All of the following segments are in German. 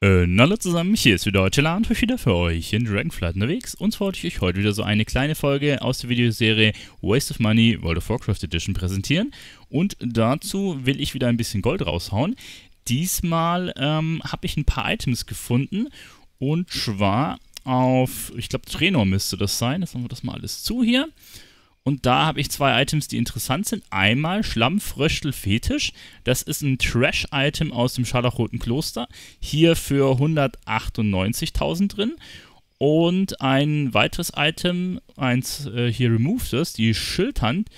Und äh, hallo zusammen, hier ist wieder Chilla und ich wieder für euch in Dragonflight unterwegs und zwar wollte ich euch heute wieder so eine kleine Folge aus der Videoserie Waste of Money World of Warcraft Edition präsentieren und dazu will ich wieder ein bisschen Gold raushauen. Diesmal ähm, habe ich ein paar Items gefunden und zwar auf, ich glaube Trainor müsste das sein, jetzt machen wir das mal alles zu hier. Und da habe ich zwei Items, die interessant sind. Einmal Schlammfröstel Fetisch. Das ist ein Trash-Item aus dem Scharlachroten Kloster. Hier für 198.000 drin. Und ein weiteres Item, eins äh, hier removed ist, die Schildhand.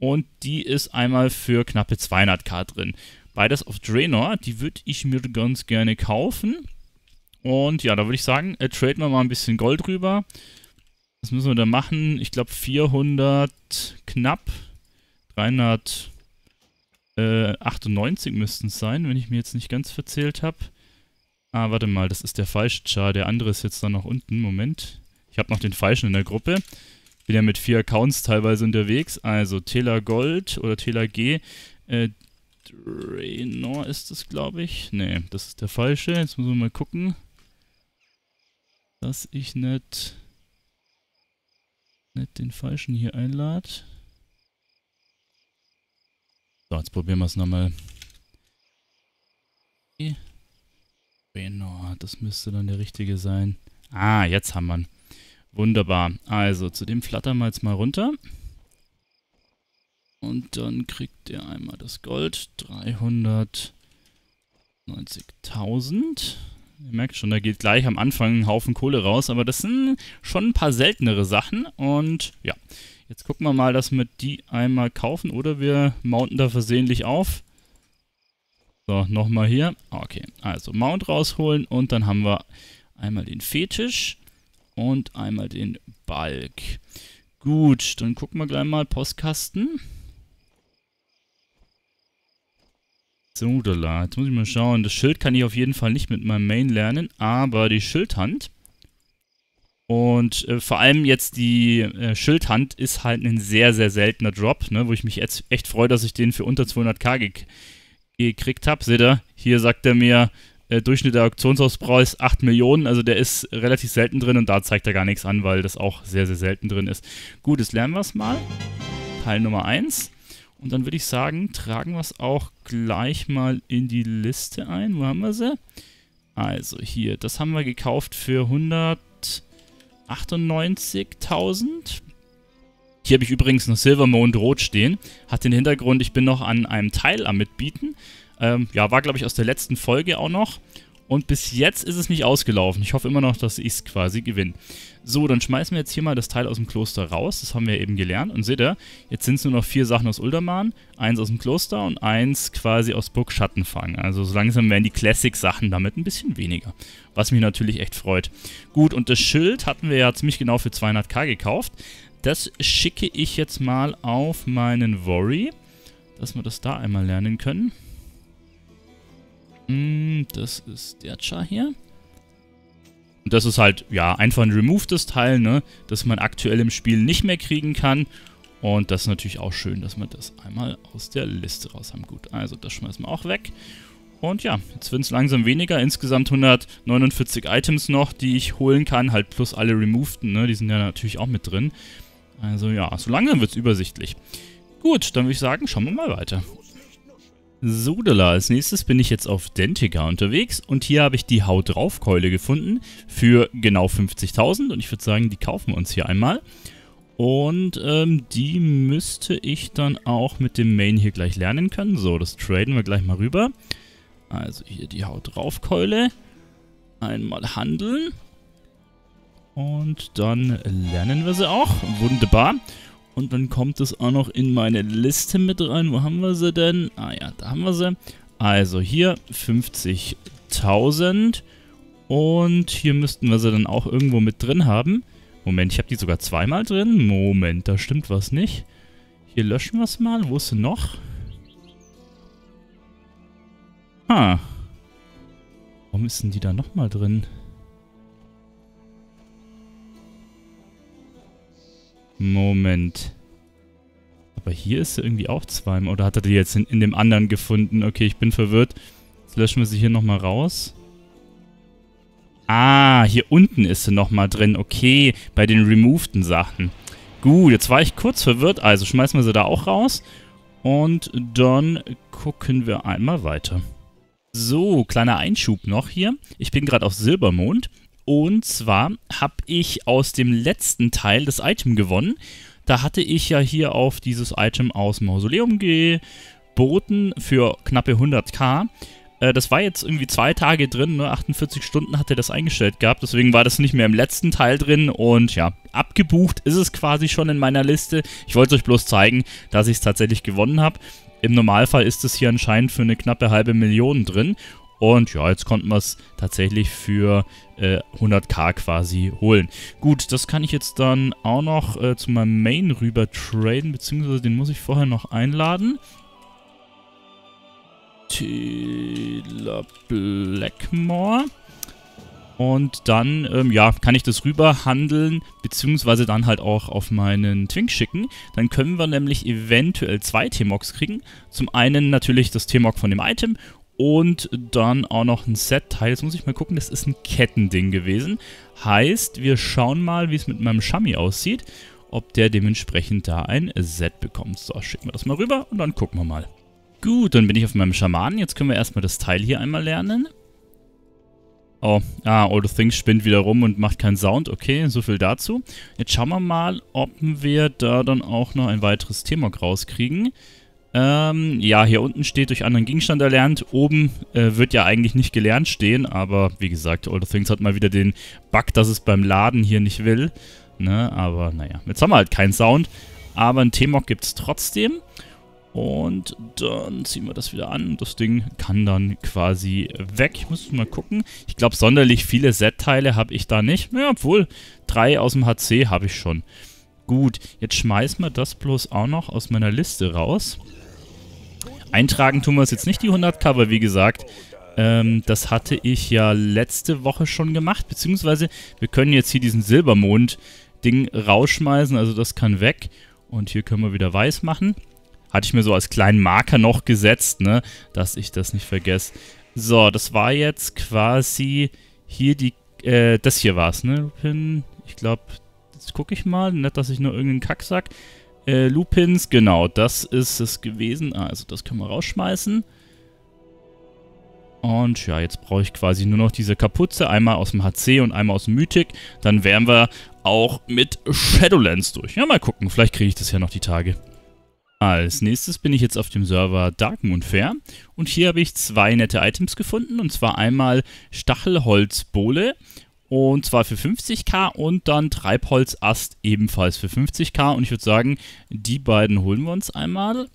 Und die ist einmal für knappe 200k drin. Beides auf Draenor. Die würde ich mir ganz gerne kaufen. Und ja, da würde ich sagen, äh, traden wir mal ein bisschen Gold rüber. Was müssen wir da machen? Ich glaube 400 knapp. 398 äh, müssten es sein, wenn ich mir jetzt nicht ganz verzählt habe. Ah, warte mal, das ist der falsche Char. Der andere ist jetzt da noch unten. Moment. Ich habe noch den falschen in der Gruppe. Bin ja mit vier Accounts teilweise unterwegs. Also Tela Gold oder Tela G. Äh, Draenor ist das, glaube ich. Nee, das ist der falsche. Jetzt müssen wir mal gucken, dass ich nicht nicht den falschen hier einlade. So, jetzt probieren wir es nochmal. Genau, das müsste dann der richtige sein. Ah, jetzt haben wir ihn. Wunderbar. Also, zu dem flattern wir jetzt mal runter. Und dann kriegt er einmal das Gold. 390.000. Ihr merkt schon, da geht gleich am Anfang ein Haufen Kohle raus, aber das sind schon ein paar seltenere Sachen und ja, jetzt gucken wir mal, dass wir die einmal kaufen oder wir mounten da versehentlich auf. So, nochmal hier. Okay, also Mount rausholen und dann haben wir einmal den Fetisch und einmal den Balk. Gut, dann gucken wir gleich mal Postkasten. So, da jetzt muss ich mal schauen. Das Schild kann ich auf jeden Fall nicht mit meinem Main lernen, aber die Schildhand und äh, vor allem jetzt die äh, Schildhand ist halt ein sehr, sehr seltener Drop, ne, wo ich mich jetzt echt freue, dass ich den für unter 200k ge gekriegt habe. Seht ihr, hier sagt er mir, äh, Durchschnitt der Auktionsauspreis 8 Millionen, also der ist relativ selten drin und da zeigt er gar nichts an, weil das auch sehr, sehr selten drin ist. Gut, jetzt lernen wir es mal. Teil Nummer 1. Und dann würde ich sagen, tragen wir es auch gleich mal in die Liste ein. Wo haben wir sie? Also hier, das haben wir gekauft für 198.000. Hier habe ich übrigens noch Silvermond Rot stehen. Hat den Hintergrund, ich bin noch an einem Teil am Mitbieten. Ähm, ja, war glaube ich aus der letzten Folge auch noch. Und bis jetzt ist es nicht ausgelaufen. Ich hoffe immer noch, dass ich es quasi gewinne. So, dann schmeißen wir jetzt hier mal das Teil aus dem Kloster raus. Das haben wir eben gelernt. Und seht ihr, jetzt sind es nur noch vier Sachen aus Ulderman. Eins aus dem Kloster und eins quasi aus Burg Schattenfang. Also so langsam werden die Classic-Sachen damit ein bisschen weniger. Was mich natürlich echt freut. Gut, und das Schild hatten wir ja ziemlich genau für 200k gekauft. Das schicke ich jetzt mal auf meinen Worry. Dass wir das da einmal lernen können das ist der Char hier. Und das ist halt, ja, einfach ein removedes Teil, ne, das man aktuell im Spiel nicht mehr kriegen kann. Und das ist natürlich auch schön, dass wir das einmal aus der Liste raus haben. Gut, also das schmeißen wir auch weg. Und ja, jetzt wird es langsam weniger. Insgesamt 149 Items noch, die ich holen kann. Halt plus alle removeden, ne? Die sind ja natürlich auch mit drin. Also ja, so langsam wird es übersichtlich. Gut, dann würde ich sagen, schauen wir mal weiter. Sudela, als nächstes bin ich jetzt auf Dentica unterwegs und hier habe ich die Haut drauf gefunden für genau 50.000 und ich würde sagen, die kaufen wir uns hier einmal. Und ähm, die müsste ich dann auch mit dem Main hier gleich lernen können. So, das traden wir gleich mal rüber. Also hier die Haut drauf Einmal handeln. Und dann lernen wir sie auch. Wunderbar. Und dann kommt es auch noch in meine Liste mit rein. Wo haben wir sie denn? Ah ja, da haben wir sie. Also hier 50.000. Und hier müssten wir sie dann auch irgendwo mit drin haben. Moment, ich habe die sogar zweimal drin. Moment, da stimmt was nicht. Hier löschen wir es mal. Wo ist sie noch? Ha. Ah. Warum ist denn die da nochmal drin? Ha. Moment. Aber hier ist sie irgendwie auch zweimal. Oder hat er die jetzt in, in dem anderen gefunden? Okay, ich bin verwirrt. Jetzt löschen wir sie hier nochmal raus. Ah, hier unten ist sie nochmal drin. Okay, bei den removeden Sachen. Gut, jetzt war ich kurz verwirrt. Also schmeißen wir sie da auch raus. Und dann gucken wir einmal weiter. So, kleiner Einschub noch hier. Ich bin gerade auf Silbermond und zwar habe ich aus dem letzten Teil das Item gewonnen. Da hatte ich ja hier auf dieses Item aus Mausoleum geboten für knappe 100k. Äh, das war jetzt irgendwie zwei Tage drin, nur ne? 48 Stunden hatte das eingestellt gehabt, deswegen war das nicht mehr im letzten Teil drin und ja, abgebucht ist es quasi schon in meiner Liste. Ich wollte es euch bloß zeigen, dass ich es tatsächlich gewonnen habe. Im Normalfall ist es hier anscheinend für eine knappe halbe Million drin und ja, jetzt konnten wir es tatsächlich für äh, 100k quasi holen. Gut, das kann ich jetzt dann auch noch äh, zu meinem Main rüber traden, beziehungsweise den muss ich vorher noch einladen. Tila Blackmore. Und dann, ähm, ja, kann ich das rüber handeln, beziehungsweise dann halt auch auf meinen Twink schicken. Dann können wir nämlich eventuell zwei T-Mox kriegen. Zum einen natürlich das T-Mox von dem Item und dann auch noch ein Set-Teil. Jetzt muss ich mal gucken, das ist ein Kettending gewesen. Heißt, wir schauen mal, wie es mit meinem Shami aussieht, ob der dementsprechend da ein Set bekommt. So, schicken wir das mal rüber und dann gucken wir mal. Gut, dann bin ich auf meinem Schamanen. Jetzt können wir erstmal das Teil hier einmal lernen. Oh, ah, Old Things spinnt wieder rum und macht keinen Sound. Okay, so viel dazu. Jetzt schauen wir mal, ob wir da dann auch noch ein weiteres Thema rauskriegen. kriegen. Ähm, ja, hier unten steht durch anderen Gegenstand erlernt. Oben äh, wird ja eigentlich nicht gelernt stehen, aber wie gesagt, Older Things hat mal wieder den Bug, dass es beim Laden hier nicht will. Ne, aber naja, jetzt haben wir halt keinen Sound. Aber ein T-Mock gibt es trotzdem. Und dann ziehen wir das wieder an und das Ding kann dann quasi weg. Ich muss mal gucken. Ich glaube, sonderlich viele Set-Teile habe ich da nicht. Ja, obwohl, drei aus dem HC habe ich schon. Gut, jetzt schmeißen wir das bloß auch noch aus meiner Liste raus. Eintragen tun wir es jetzt nicht, die 100 Cover, wie gesagt. Ähm, das hatte ich ja letzte Woche schon gemacht, beziehungsweise wir können jetzt hier diesen Silbermond-Ding rausschmeißen, also das kann weg. Und hier können wir wieder weiß machen. Hatte ich mir so als kleinen Marker noch gesetzt, ne, dass ich das nicht vergesse. So, das war jetzt quasi hier die, äh, das hier war's, ne, Lupin, ich glaube, jetzt gucke ich mal, nicht, dass ich nur irgendeinen Kack sage. Äh, Lupins, genau, das ist es gewesen. Ah, also das können wir rausschmeißen. Und ja, jetzt brauche ich quasi nur noch diese Kapuze, einmal aus dem HC und einmal aus dem Mythic. Dann wären wir auch mit Shadowlands durch. Ja, mal gucken, vielleicht kriege ich das ja noch die Tage. Als nächstes bin ich jetzt auf dem Server Darkmoon Fair und hier habe ich zwei nette Items gefunden und zwar einmal Stachelholzbohle und zwar für 50k und dann Treibholzast ebenfalls für 50k. Und ich würde sagen, die beiden holen wir uns einmal.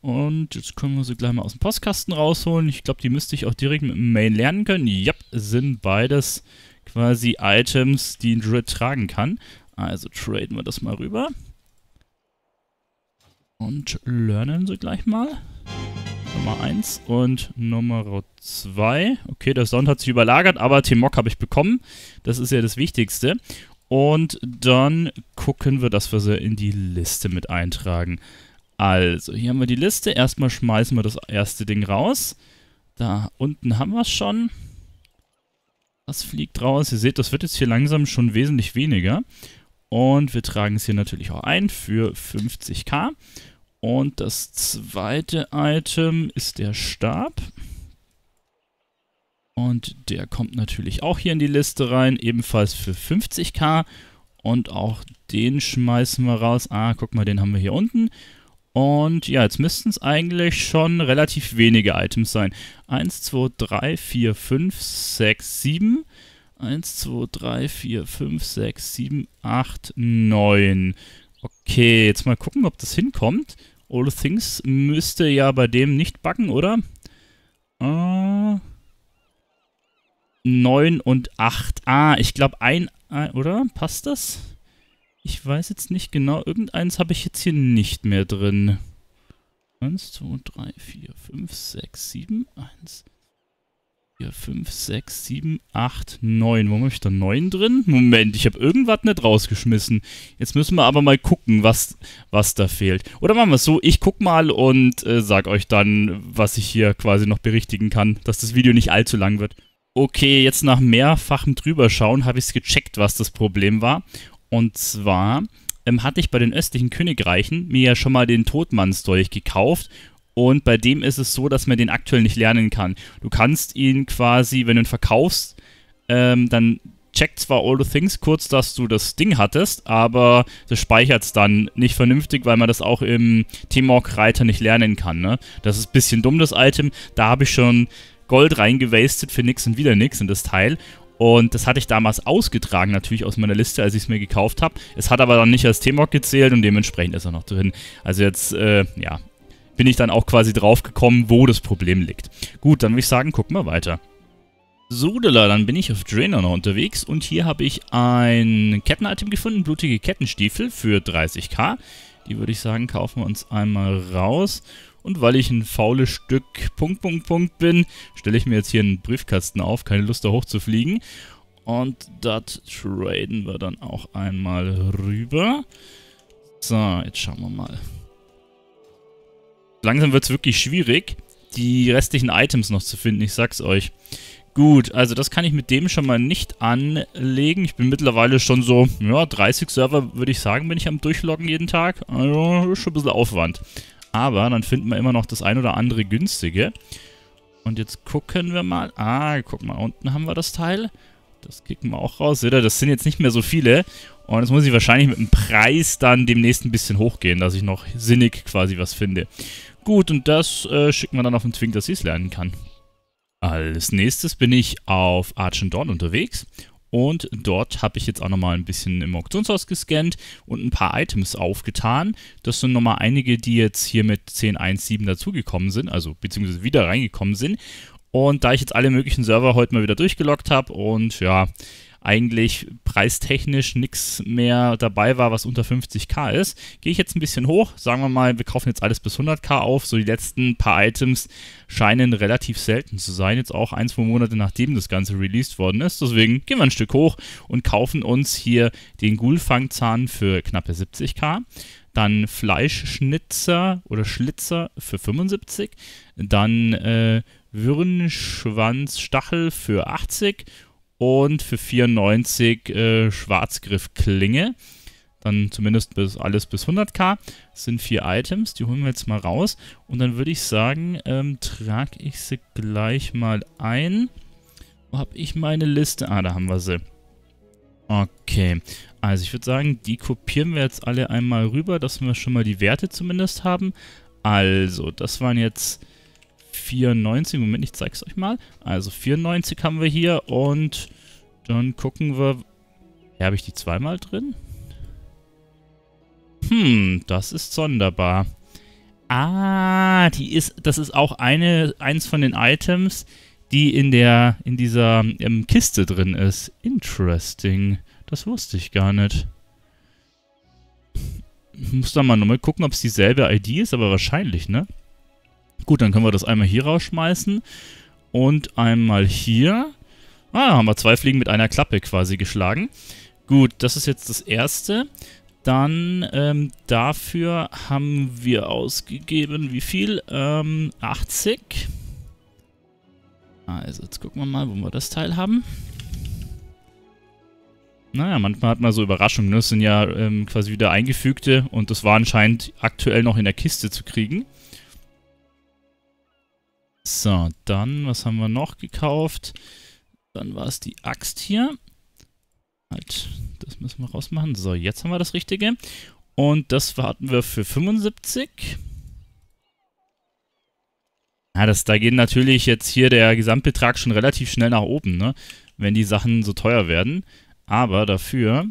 Und jetzt können wir sie gleich mal aus dem Postkasten rausholen. Ich glaube, die müsste ich auch direkt mit dem Main lernen können. Ja, sind beides quasi Items, die ein Druid tragen kann. Also traden wir das mal rüber. Und lernen sie gleich mal. Nummer 1 und Nummer 2. Okay, der Sound hat sich überlagert, aber T-Mock habe ich bekommen. Das ist ja das Wichtigste. Und dann gucken wir, dass wir sie in die Liste mit eintragen. Also, hier haben wir die Liste. Erstmal schmeißen wir das erste Ding raus. Da unten haben wir es schon. Das fliegt raus. Ihr seht, das wird jetzt hier langsam schon wesentlich weniger. Und wir tragen es hier natürlich auch ein für 50k. Und das zweite Item ist der Stab. Und der kommt natürlich auch hier in die Liste rein, ebenfalls für 50k. Und auch den schmeißen wir raus. Ah, guck mal, den haben wir hier unten. Und ja, jetzt müssten es eigentlich schon relativ wenige Items sein. 1, 2, 3, 4, 5, 6, 7. 1, 2, 3, 4, 5, 6, 7, 8, 9. Okay, jetzt mal gucken, ob das hinkommt. All Things müsste ja bei dem nicht backen, oder? Äh, 9 und 8. Ah, ich glaube ein, ein, oder? Passt das? Ich weiß jetzt nicht genau. Irgendeins habe ich jetzt hier nicht mehr drin. 1, 2, 3, 4, 5, 6, 7, 1... 4, 5, 6, 7, 8, 9. Warum habe ich da 9 drin? Moment, ich habe irgendwas nicht rausgeschmissen. Jetzt müssen wir aber mal gucken, was, was da fehlt. Oder machen wir es so, ich gucke mal und äh, sag euch dann, was ich hier quasi noch berichtigen kann, dass das Video nicht allzu lang wird. Okay, jetzt nach mehrfachem Drüberschauen habe ich es gecheckt, was das Problem war. Und zwar ähm, hatte ich bei den östlichen Königreichen mir ja schon mal den Todmannsdolch gekauft und bei dem ist es so, dass man den aktuell nicht lernen kann. Du kannst ihn quasi, wenn du ihn verkaufst, ähm, dann checkt zwar All the Things kurz, dass du das Ding hattest, aber das speichert es dann nicht vernünftig, weil man das auch im T-Morg-Reiter nicht lernen kann. Ne? Das ist ein bisschen dumm, das Item. Da habe ich schon Gold reingewastet für nix und wieder nix in das Teil. Und das hatte ich damals ausgetragen, natürlich aus meiner Liste, als ich es mir gekauft habe. Es hat aber dann nicht als T-Mog gezählt und dementsprechend ist er noch drin. Also jetzt, äh, ja, bin ich dann auch quasi drauf gekommen, wo das Problem liegt. Gut, dann würde ich sagen, gucken wir weiter. Sudela, dann bin ich auf Drainer noch unterwegs und hier habe ich ein Ketten-Item gefunden, blutige Kettenstiefel für 30k. Die würde ich sagen, kaufen wir uns einmal raus. Und weil ich ein faules Stück Punkt, Punkt, Punkt bin, stelle ich mir jetzt hier einen Briefkasten auf, keine Lust da hochzufliegen. Und das traden wir dann auch einmal rüber. So, jetzt schauen wir mal langsam wird es wirklich schwierig, die restlichen Items noch zu finden, ich sag's euch. Gut, also das kann ich mit dem schon mal nicht anlegen. Ich bin mittlerweile schon so, ja, 30 Server, würde ich sagen, bin ich am Durchloggen jeden Tag. Also, ist schon ein bisschen Aufwand. Aber dann finden wir immer noch das ein oder andere günstige. Und jetzt gucken wir mal. Ah, guck mal, unten haben wir das Teil. Das kicken wir auch raus. Seht ihr, das sind jetzt nicht mehr so viele. Und jetzt muss ich wahrscheinlich mit dem Preis dann demnächst ein bisschen hochgehen, dass ich noch sinnig quasi was finde. Gut, und das äh, schickt man dann auf den Twink, dass sie es lernen kann. Als nächstes bin ich auf Archendorn unterwegs und dort habe ich jetzt auch nochmal ein bisschen im Auktionshaus gescannt und ein paar Items aufgetan. Das sind nochmal einige, die jetzt hier mit 10.1.7 dazugekommen sind, also beziehungsweise wieder reingekommen sind. Und da ich jetzt alle möglichen Server heute mal wieder durchgelockt habe und ja, eigentlich preistechnisch nichts mehr dabei war, was unter 50k ist. Gehe ich jetzt ein bisschen hoch, sagen wir mal, wir kaufen jetzt alles bis 100k auf, so die letzten paar Items scheinen relativ selten zu sein, jetzt auch ein, zwei Monate nachdem das Ganze released worden ist, deswegen gehen wir ein Stück hoch und kaufen uns hier den Gulfangzahn für knappe 70k dann Fleischschnitzer oder Schlitzer für 75, dann äh, Würenschwanzstachel für 80 und für 94 äh, Schwarzgriffklinge. Dann zumindest bis, alles bis 100k. Das sind vier Items, die holen wir jetzt mal raus. Und dann würde ich sagen, ähm, trage ich sie gleich mal ein. Wo habe ich meine Liste? Ah, da haben wir sie. Okay, also ich würde sagen, die kopieren wir jetzt alle einmal rüber, dass wir schon mal die Werte zumindest haben. Also, das waren jetzt 94. Moment, ich zeig's euch mal. Also 94 haben wir hier und dann gucken wir. Ja, habe ich die zweimal drin? Hm, das ist sonderbar. Ah, die ist, das ist auch eine, eins von den Items, die in der, in dieser ähm, Kiste drin ist. Interesting. Das wusste ich gar nicht. Ich muss da mal nochmal gucken, ob es dieselbe ID ist, aber wahrscheinlich, ne? Gut, dann können wir das einmal hier rausschmeißen und einmal hier. Ah, haben wir zwei Fliegen mit einer Klappe quasi geschlagen. Gut, das ist jetzt das Erste. Dann ähm, dafür haben wir ausgegeben, wie viel? Ähm, 80. Ah, also, jetzt gucken wir mal, wo wir das Teil haben. Naja, manchmal hat man so Überraschungen. Ne? Das sind ja ähm, quasi wieder eingefügte und das war anscheinend aktuell noch in der Kiste zu kriegen. So, dann, was haben wir noch gekauft? Dann war es die Axt hier. Halt, das müssen wir rausmachen. So, jetzt haben wir das Richtige. Und das warten wir für 75. Ja, das, da geht natürlich jetzt hier der Gesamtbetrag schon relativ schnell nach oben, ne? wenn die Sachen so teuer werden. Aber dafür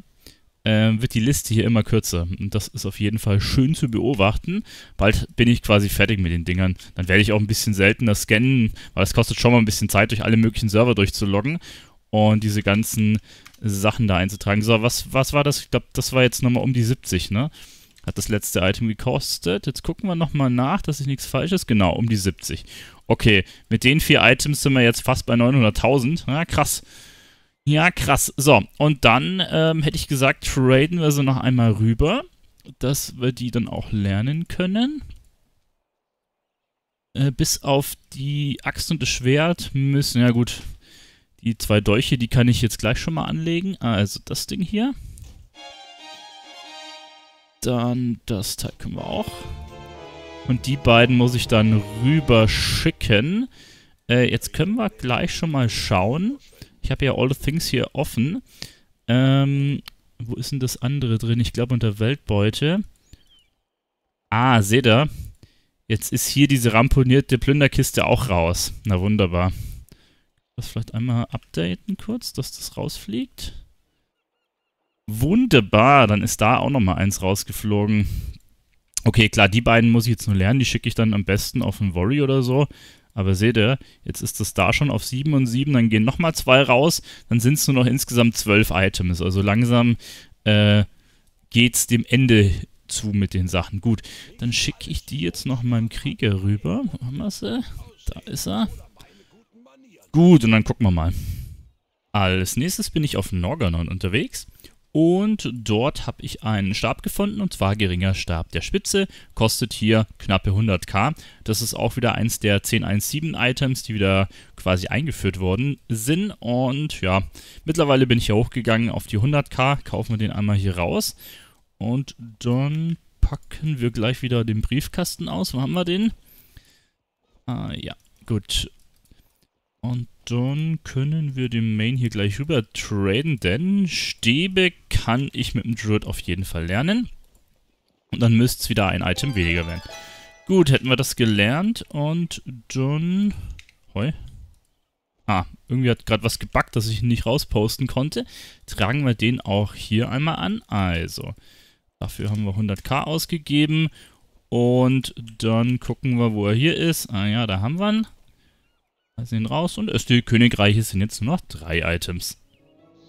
äh, wird die Liste hier immer kürzer. Und das ist auf jeden Fall schön zu beobachten. Bald bin ich quasi fertig mit den Dingern. Dann werde ich auch ein bisschen seltener scannen, weil es kostet schon mal ein bisschen Zeit, durch alle möglichen Server durchzuloggen und diese ganzen Sachen da einzutragen. So, was, was war das? Ich glaube, das war jetzt nochmal um die 70, ne? Hat das letzte Item gekostet. Jetzt gucken wir nochmal nach, dass ich nichts falsch ist. Genau, um die 70. Okay, mit den vier Items sind wir jetzt fast bei 900.000. Na, krass. Ja, krass. So, und dann ähm, hätte ich gesagt, traden wir sie noch einmal rüber, dass wir die dann auch lernen können. Äh, bis auf die Axt und das Schwert müssen, ja gut, die zwei Dolche, die kann ich jetzt gleich schon mal anlegen. Also das Ding hier. Dann das Teil können wir auch. Und die beiden muss ich dann rüber schicken. Äh, jetzt können wir gleich schon mal schauen, ich habe ja All the Things hier offen. Ähm, wo ist denn das andere drin? Ich glaube unter Weltbeute. Ah, seht ihr? Jetzt ist hier diese ramponierte Plünderkiste auch raus. Na wunderbar. Das vielleicht einmal updaten kurz, dass das rausfliegt. Wunderbar, dann ist da auch nochmal eins rausgeflogen. Okay, klar, die beiden muss ich jetzt nur lernen. Die schicke ich dann am besten auf den Worry oder so. Aber seht ihr, jetzt ist das da schon auf 7 und 7, dann gehen nochmal zwei raus, dann sind es nur noch insgesamt 12 Items. Also langsam äh, es dem Ende zu mit den Sachen. Gut, dann schicke ich die jetzt noch meinem Krieger rüber. Wo haben wir sie? Da ist er. Gut, und dann gucken wir mal. Als nächstes bin ich auf Norganon unterwegs und dort habe ich einen Stab gefunden, und zwar geringer Stab der Spitze, kostet hier knappe 100k. Das ist auch wieder eins der 1017-Items, die wieder quasi eingeführt worden sind. Und ja, mittlerweile bin ich hier hochgegangen auf die 100k, kaufen wir den einmal hier raus. Und dann packen wir gleich wieder den Briefkasten aus. Wo haben wir den? Ah, ja, gut. Und dann können wir den Main hier gleich rüber traden, denn Stäbe kann ich mit dem Druid auf jeden Fall lernen. Und dann müsste es wieder ein Item weniger werden. Gut, hätten wir das gelernt und dann... Hoi. Ah, irgendwie hat gerade was gebackt, dass ich nicht rausposten konnte. Tragen wir den auch hier einmal an. Also, dafür haben wir 100k ausgegeben. Und dann gucken wir, wo er hier ist. Ah ja, da haben wir ihn. Lassen ihn raus und SD königreiche sind jetzt nur noch drei Items.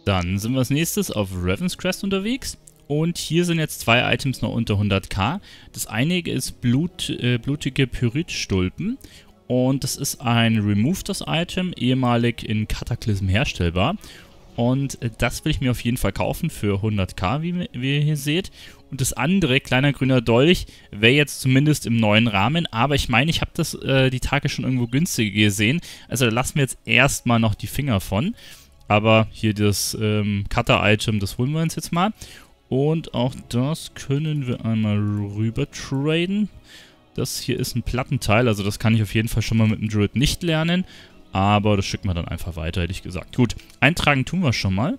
Dann sind wir als nächstes auf Raven's Crest unterwegs. Und hier sind jetzt zwei Items noch unter 100k. Das eine ist Blut, äh, blutige Pyritstulpen. Und das ist ein Remove das Item, ehemalig in Kataklysm herstellbar. Und äh, das will ich mir auf jeden Fall kaufen für 100k, wie, wie ihr hier seht. Und das andere, kleiner grüner Dolch, wäre jetzt zumindest im neuen Rahmen. Aber ich meine, ich habe das äh, die Tage schon irgendwo günstiger gesehen. Also da lassen wir jetzt erstmal noch die Finger von. Aber hier das ähm, Cutter-Item, das holen wir uns jetzt mal. Und auch das können wir einmal rüber traden. Das hier ist ein Plattenteil, also das kann ich auf jeden Fall schon mal mit dem Druid nicht lernen. Aber das schicken wir dann einfach weiter, hätte ich gesagt. Gut, eintragen tun wir schon mal.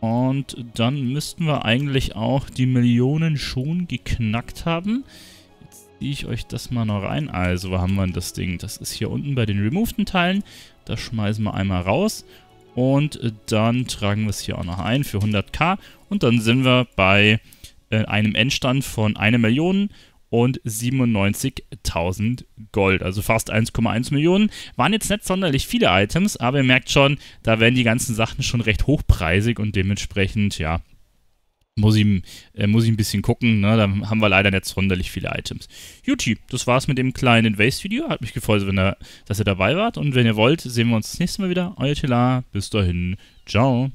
Und dann müssten wir eigentlich auch die Millionen schon geknackt haben. Jetzt ziehe ich euch das mal noch rein. Also, wo haben wir denn das Ding? Das ist hier unten bei den removeden Teilen. Das schmeißen wir einmal raus. Und äh, dann tragen wir es hier auch noch ein für 100k. Und dann sind wir bei äh, einem Endstand von 1 Million und 97.000 Gold, also fast 1,1 Millionen. Waren jetzt nicht sonderlich viele Items, aber ihr merkt schon, da werden die ganzen Sachen schon recht hochpreisig und dementsprechend, ja, muss ich, äh, muss ich ein bisschen gucken, ne? da haben wir leider nicht sonderlich viele Items. Juti, das war's mit dem kleinen Waste-Video. Hat mich gefreut, wenn ihr, dass ihr dabei wart. Und wenn ihr wollt, sehen wir uns das nächste Mal wieder. Euer Tela, bis dahin. Ciao.